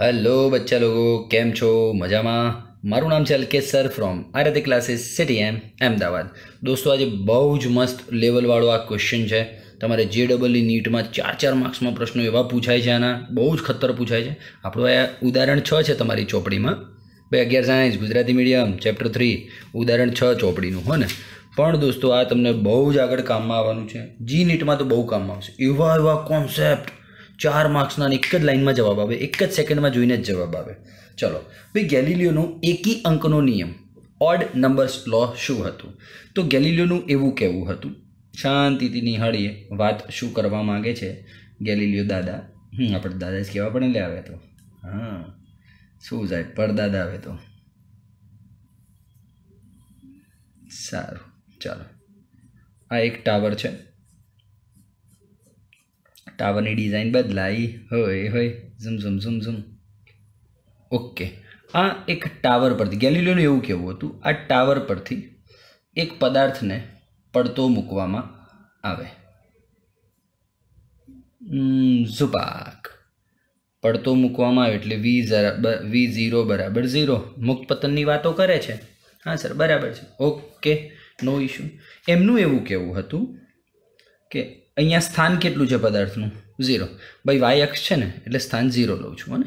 hello બચ્ચા લોકો કેમ છો મજામાં મારું નામ છે Alkesh sir from Aarti classes city M Ahmedabad દોસ્તો આજે બહુ જ મસ્ત લેવલવાળો આ ક્વેશ્ચન છે તમારે જે ડબલ ઈ નીટમાં ચાર ચાર માર્ક્સમાં પ્રશ્નો એવા પૂછાય છે આના બહુ જ ખતર પૂછાય છે આપણું આ ઉદાહરણ છ છે તમારી ચોપડીમાં બે અગિયાર science Gujarati medium chapter three ઉદાહરણ છ ચોપડીનું હો ને પણ દોસ્તો આ તમને બહુ જ આગળ કામમાં આવવાનું છે જી નીટમાં તો બહુ કામમાં આવશે એવા એવા કોન્સેપ્ટ ચાર માર્ક્સના એક જ લાઇનમાં જવાબ આવે એક જ સેકન્ડમાં જોઈને જ જવાબ આવે ચલો ભાઈ ગેલિલિયોનો એકી અંકનો નિયમ ઓડ નંબર્સ લો શું હતું તો ગેલિલિયોનું એવું કહેવું હતું શાંતિથી નિહાળીએ વાત શું કરવા માગે છે ગેલિલિયો દાદા હમ આપણે દાદા જ કહેવા પણ લે આવે તો હા શું સાહેબ પડદાદા આવે તો સારું ચાલો આ એક ટાવર છે ટાવરની ડિઝાઇન બદલાઈ હોય હોય ઝુમ ઝુમ ઝુમ ઝુમ ઓકે આ એક ટાવર પરથી ગેલિલિયોનું એવું કહેવું હતું આ ટાવર પરથી એક પદાર્થને પડતો મૂકવામાં આવે ઝુપાક પડતો મૂકવામાં આવે એટલે વી જરા વી ઝીરો બરાબર ઝીરો મુક્ત પતનની વાતો કરે છે હા સર બરાબર છે ઓકે નો ઇશ્યુ એમનું એવું કહેવું હતું કે અહીંયા સ્થાન કેટલું છે પદાર્થનું ઝીરો ભાઈ વાય અક્ષ છે ને એટલે સ્થાન ઝીરો લઉં છું હોને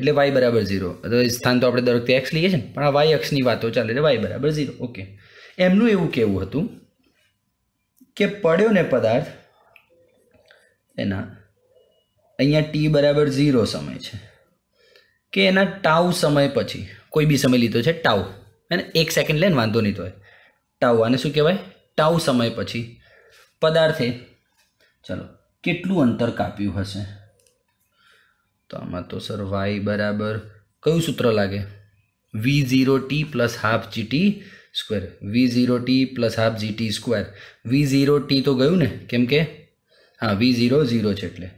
એટલે વાય બરાબર ઝીરો સ્થાન તો આપણે દર વખતે એક્સ લઈએ છીએ પણ આ વાય અક્ષની વાતો ચાલે એટલે વાય બરાબર ઝીરો ઓકે એમનું એવું કહેવું હતું કે પડ્યો ને પદાર્થ એના અહીંયા ટી બરાબર ઝીરો સમય છે કે એના ટાવ સમય પછી કોઈ બી સમય લીધો છે ટાવ એને એક સેકન્ડ લઈને વાંધો નહીં તો હોય ટાવ આને શું કહેવાય ટાવ સમય પછી પદાર્થે ચલો કેટલું અંતર કાપ્યું હશે તો આમાં તો સર વાય બરાબર કયું સૂત્ર લાગે v zero t plus half g t square v zero t plus half g t square v zero t તો ગયું ને કેમ કે હા વી ઝીરો ઝીરો છે એટલે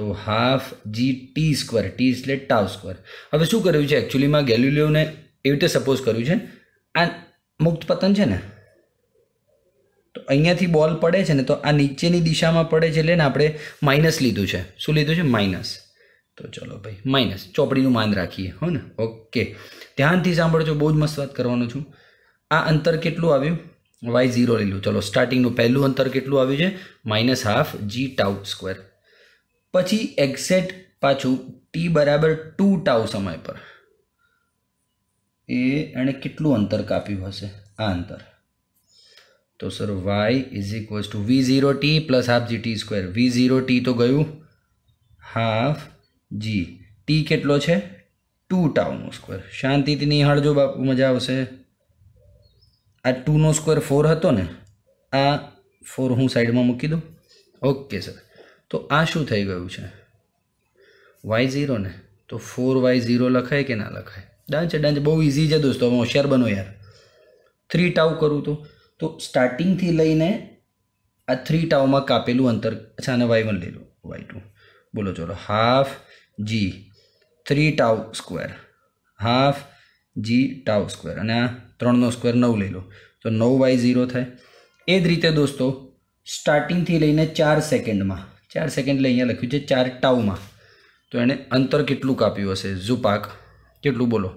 તો half g t square t એટલે ટાવ સ્ક્વેર હવે શું કર્યું છે એકચ્યુઅલીમાં ગેલ્યુલિયોને એવી રીતે સપોઝ કર્યું છે આ મુક્ત પતન છે ને તો અહીંયાથી બોલ પડે છે ને તો આ નીચેની દિશામાં પડે છે એટલે ને આપણે માઇનસ લીધું છે શું લીધું છે માઇનસ તો ચલો ભાઈ માઇનસ ચોપડીનું માન રાખીએ હો ને ઓકે ધ્યાનથી સાંભળજો બહુ જ મસ્ત વાત કરવાનું છું આ અંતર કેટલું આવ્યું વાય ઝીરો લીધું ચલો સ્ટાર્ટિંગનું પહેલું અંતર કેટલું આવ્યું છે minus half g tau square પછી એક્ઝેટ પાછું ટી બરાબર ટુ ટાઉ સમય પર એ એણે કેટલું અંતર કાપ્યું હશે આ અંતર તો sir y is equals to v zero t plus half g t square v zero t તો ગયું હાફ જી ટી કેટલો છે ટુ ટાઉનો સ્ક્વેર શાંતિથી નિહાળજો બાપુ મજા આવશે આ ટુનો સ્ક્વેર ફોર હતો ને આ ફોર હું સાઈડમાં મૂકી દઉં ઓકે સર તો આ શું થઈ ગયું છે વાય ઝીરો ને તો ફોર વાય ઝીરો લખાય કે ના લખાય ડાંચ ડાંચ બહુ ઇઝી છે દોસ્તો હોશિયાર બનો યાર થ્રી ટાઉ કરું તો તો સ્ટાર્ટિંગથી લઈને આ થ્રી ટાઓમાં કાપેલું અંતર અચ્છા આને વાય વન લઈ લો વાય ટુ બોલો ચલો half g three tau square half g tau square અને આ ત્રણનો સ્ક્વેર નવ લઈ લો તો નવ વાય ઝીરો થાય એ જ રીતે દોસ્તો સ્ટાર્ટિંગથી લઈને ચાર સેકન્ડમાં ચાર સેકન્ડ લઈ અહીંયા લખ્યું છે ચાર ટાઉમાં તો એણે અંતર કેટલું કાપ્યું હશે ઝુપાક કેટલું બોલો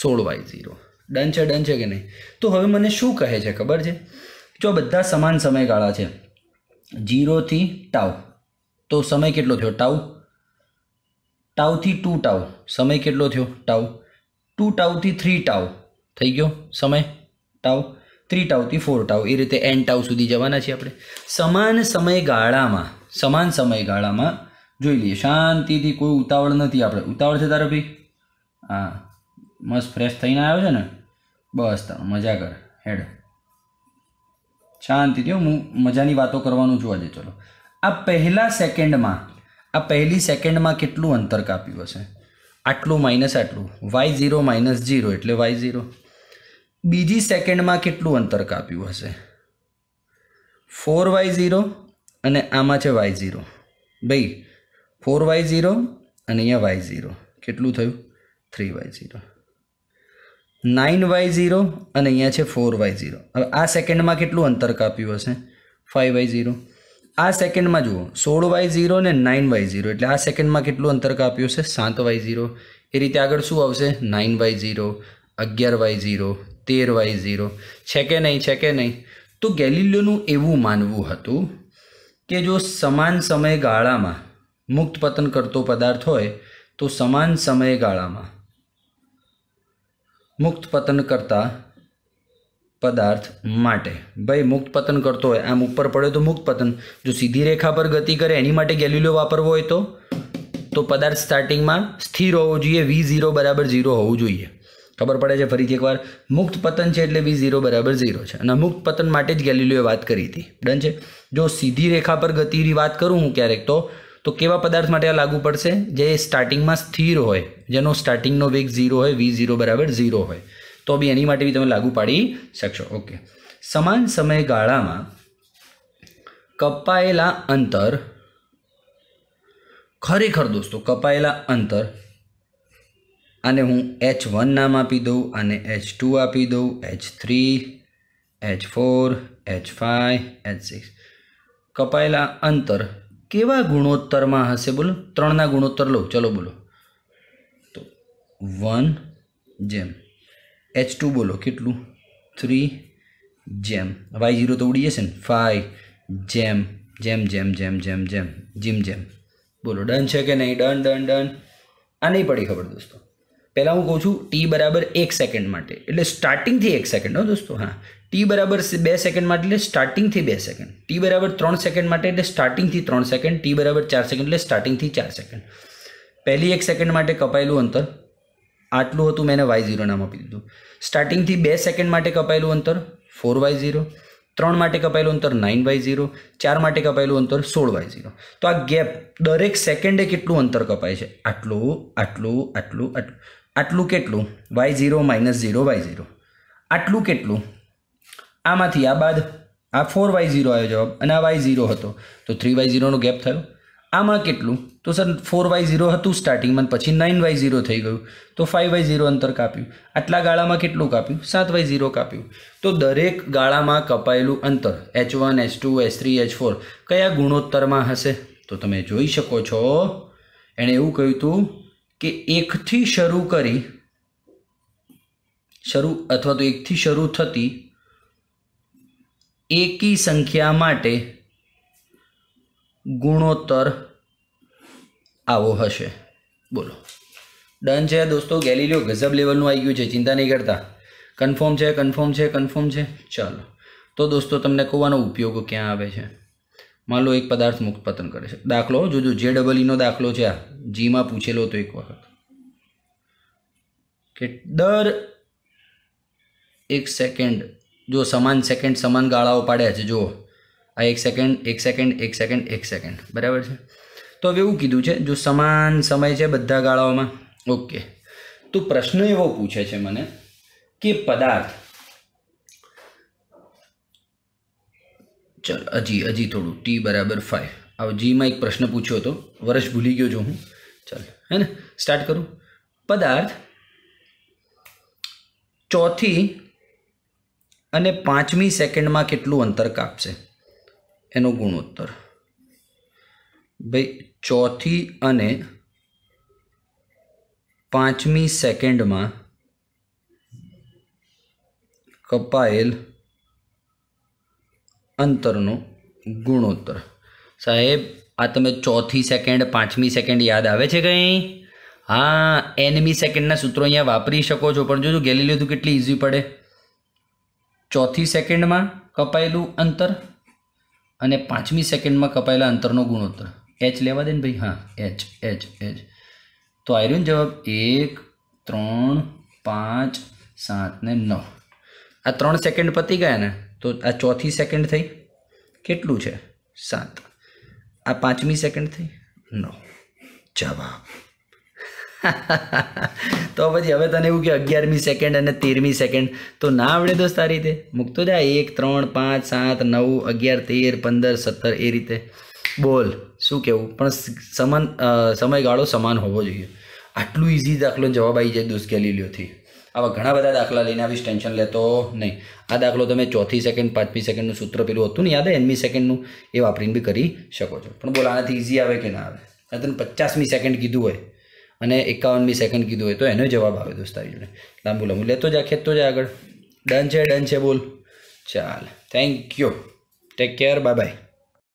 સોળ વાય ઝીરો ડન છે ડન છે કે નહીં તો હવે મને શું કહે છે ખબર છે જો બધા સમાન સમયગાળા છે જીરોથી ટાવ તો સમય કેટલો થયો ટાવ ટાવથી ટુ ટાવ સમય કેટલો થયો ટાવ ટુ ટાવથી થ્રી ટાવ થઈ ગયો સમય ટાવ થ્રી ટાવથી ફોર ટાવ એ રીતે એન ટાવ સુધી જવાના છીએ આપણે સમાન સમયગાળામાં સમાન સમયગાળામાં જોઈ લઈએ શાંતિથી કોઈ ઉતાવળ નથી આપણે ઉતાવળ છે તારા ભાઈ હા મસ્ત ફ્રેશ થઈને આવ્યો છે ને બસ તમે મજા કર હેડ શાંતિથી હું મજાની વાતો કરવાનું છું આજે ચલો આ પહેલા સેકન્ડમાં આ પહેલી સેકન્ડમાં કેટલું અંતર કાપ્યું હશે આટલું માઇનસ આટલું વાય ઝીરો માઇનસ ઝીરો એટલે વાય ઝીરો બીજી સેકન્ડમાં કેટલું અંતર કાપ્યું હશે ફોર વાય ઝીરો અને આમાં છે વાય ઝીરો ભાઈ ફોર વાય ઝીરો અને અહીંયા વાય ઝીરો કેટલું થયું three y zero nine y zero અને અહીંયા છે ફોર વાય ઝીરો હવે આ સેકન્ડમાં કેટલું અંતર કાપ્યું હશે ફાઇવ વાય ઝીરો આ સેકન્ડમાં જુઓ સોળ વાય ઝીરો ને નાઇન વાય ઝીરો એટલે આ સેકન્ડમાં કેટલું અંતર કાપ્યું છે સાત વાય ઝીરો એ રીતે આગળ શું આવશે નાઇન વાય ઝીરો અગિયાર વાય ઝીરો તેર વાય ઝીરો છે કે નહીં છે કે નહીં તો ગેલિલિયોનું એવું માનવું હતું કે જો સમાન સમયગાળામાં મુક્ત પતન કરતો પદાર્થ હોય તો સમાન સમયગાળામાં મુક્ત પતન કરતા પદાર્થ માટે ભાઈ મુક્ત પતન કરતો હોય આમ ઉપર પડે તો મુક્ત પતન જો સીધી રેખા પર ગતિ કરે એની માટે ગેલિલિયો વાપરવો હોય તો તો પદાર્થ સ્ટાર્ટિંગમાં સ્થિર હોવો જોઈએ વી ઝીરો બરાબર ઝીરો હોવું જોઈએ ખબર પડે છે ફરીથી એકવાર મુક્ત પતન છે એટલે વી ઝીરો બરાબર ઝીરો છે અને મુક્ત પતન માટે જ ગેલિલિયોએ વાત કરી હતી ડન છે જો સીધી રેખા પર ગતિની વાત કરું હું ક્યારેક તો તો કેવા પદાર્થ માટે આ લાગુ પડશે જે સ્ટાર્ટિંગમાં સ્થિર હોય જેનો સ્ટાર્ટિંગનો વેગ ઝીરો હોય વી ઝીરો બરાબર ઝીરો હોય તો બી એની માટે બી તમે લાગુ પાડી શકશો ઓકે સમાન સમયગાળામાં કપાયેલા અંતર ખરેખર દોસ્તો કપાયેલા અંતર આને હું એચ વન નામ આપી દઉં આને એચ ટુ આપી દઉં h three h four h five h six કપાયેલા અંતર કેવા ગુણોત્તરમાં હશે બોલો ત્રણના ગુણોત્તર લો ચલો બોલો તો વન જેમ એચ ટુ બોલો કેટલું થ્રી જેમ વાય ઝીરો તો ઉડી જશે ને ફાઈવ જેમ જેમ જેમ જેમ જેમ જેમ જીમ જેમ બોલો ડન છે કે નહીં ડન ડન ડન આ નહીં પડી ખબર દોસ્તો પહેલાં હું કહું છું ટી બરાબર એક સેકન્ડ માટે એટલે સ્ટાર્ટિંગથી એક સેકન્ડ હો દોસ્તો હા ટી બરાબર બે સેકન્ડ માટે એટલે સ્ટાર્ટિંગથી બે સેકન્ડ ટી બરાબર ત્રણ સેકન્ડ માટે એટલે સ્ટાર્ટિંગથી ત્રણ સેકન્ડ ટી બરાબર ચાર સેકન્ડ એટલે સ્ટાર્ટિંગથી ચાર સેકન્ડ પહેલી એક સેકન્ડ માટે કપાયેલું અંતર આટલું હતું મેં એને વાય ઝીરો નામ આપી દીધું સ્ટાર્ટિંગથી બે સેકન્ડ માટે કપાયેલું અંતર ફોર વાય ઝીરો ત્રણ માટે કપાયેલું અંતર નાઇન વાય ઝીરો ચાર માટે કપાયેલું અંતર સોળ વાય ઝીરો તો આ ગેપ દરેક સેકન્ડે કેટલું અંતર કપાય છે આટલું આટલું આટલું આટલું આટલું કેટલું y zero minus zero y zero આટલું કેટલું આમાંથી આ બાદ આ ફોર વાય ઝીરો આવ્યો જવાબ અને આ વાય ઝીરો હતો તો થ્રી વાય ઝીરોનો ગેપ થયો આમાં કેટલું તો સર ફોર વાય ઝીરો હતું સ્ટાર્ટિંગમાં પછી નાઇન વાય ઝીરો થઈ ગયું તો ફાઇવ વાય ઝીરો અંતર કાપ્યું આટલા ગાળામાં કેટલું કાપ્યું સાત વાય ઝીરો કાપ્યું તો દરેક ગાળામાં કપાયેલું અંતર h one h two h three h four કયા ગુણોત્તરમાં હશે તો તમે જોઈ શકો છો એણે એવું કહ્યું હતું કે એકથી શરૂ કરી શરૂ અથવા તો એકથી શરૂ થતી એકી સંખ્યા માટે ગુણોત્તર આવો હશે બોલો ડન છે દોસ્તો ગેલીલિયો ગઝબ લેવલનું આવી ગયું છે ચિંતા નહીં કરતા કન્ફર્મ છે કન્ફર્મ છે કન્ફર્મ છે ચાલો તો દોસ્તો તમને કહેવાનો ઉપયોગ ક્યાં આવે છે માન લો એક પદાર્થ મુક્ત પતન કરે છે દાખલો જોજો જે ડબલ ઈનો દાખલો છે આ જીમાં પૂછેલો તો એક વખત કે દર એક સેકન્ડ જો સમાન સેકન્ડ સમાન ગાળાઓ પાડ્યા છે જો આ એક સેકન્ડ એક સેકન્ડ એક સેકન્ડ એક સેકન્ડ બરાબર છે તો હવે એવું કીધું છે જો સમાન સમય છે બધા ગાળાઓમાં ઓકે તો પ્રશ્ન એવો પૂછે છે મને કે પદાર્થ ચાલ હજી હજી થોડું ટી બરાબર ફાઇવ આ જીમાં એક પ્રશ્ન પૂછ્યો હતો વર્ષ ભૂલી ગયો છું હું ચાલો હે ને સ્ટાર્ટ કરું પદાર્થ ચોથી અને પાંચમી સેકન્ડમાં કેટલું અંતર કાપશે એનો ગુણોત્તર ભાઈ ચોથી અને પાંચમી સેકન્ડમાં કપાયેલ અંતરનો ગુણોત્તર સાહેબ આ તમે ચોથી સેકન્ડ પાંચમી સેકન્ડ યાદ આવે છે કંઈ હા એનમી સેકન્ડના સૂત્રો અહીંયા વાપરી શકો છો પણ જોજો ગેલી લીધું કેટલી ઇઝી પડે ચોથી સેકન્ડમાં કપાયેલું અંતર અને પાંચમી સેકન્ડમાં કપાયેલા અંતરનો ગુણોત્તર એચ લેવા દે ને ભાઈ હા એચ એચ એચ તો આવ્યું ને જવાબ એક ત્રણ પાંચ સાત ને નવ આ ત્રણ સેકન્ડ પતી ગયા ને તો આ ચોથી સેકન્ડ થઈ કેટલું છે સાત આ પાંચમી સેકન્ડ થઈ નવ જવાબ તો પછી હવે તને એવું કે અગિયારમી સેકન્ડ અને તેરમી સેકન્ડ તો ના આવડે દોસ્ત આ રીતે મૂકતો જાય એક ત્રણ પાંચ સાત નવ અગિયાર તેર પંદર સત્તર એ રીતે બોલ શું કહેવું પણ સમાન સમયગાળો સમાન હોવો જોઈએ આટલું ઇઝી દાખલો જવાબ આવી જાય દોસ્ત ગેલીલિયોથી આવા ઘણા બધા દાખલા લઈને આવીશ ટેન્શન લેતો નહીં આ દાખલો તમે ચોથી સેકન્ડ પાંચમી સેકન્ડનું સૂત્ર પેલું હતું ને યાદ એનમી સેકન્ડનું એ વાપરીને બી કરી શકો છો પણ બોલો આનાથી ઇઝી આવે કે ના આવે આ તને પચાસમી સેકન્ડ કીધું હોય અને એકાવનમી સેકન્ડ કીધું હોય તો એનો જવાબ આવે દોસ્ત આવી જોડે લાંબુ લાંબુ લેતો જા ખેતો જાય આગળ ડન છે ડન છે બોલ ચાલ thank you take care bye by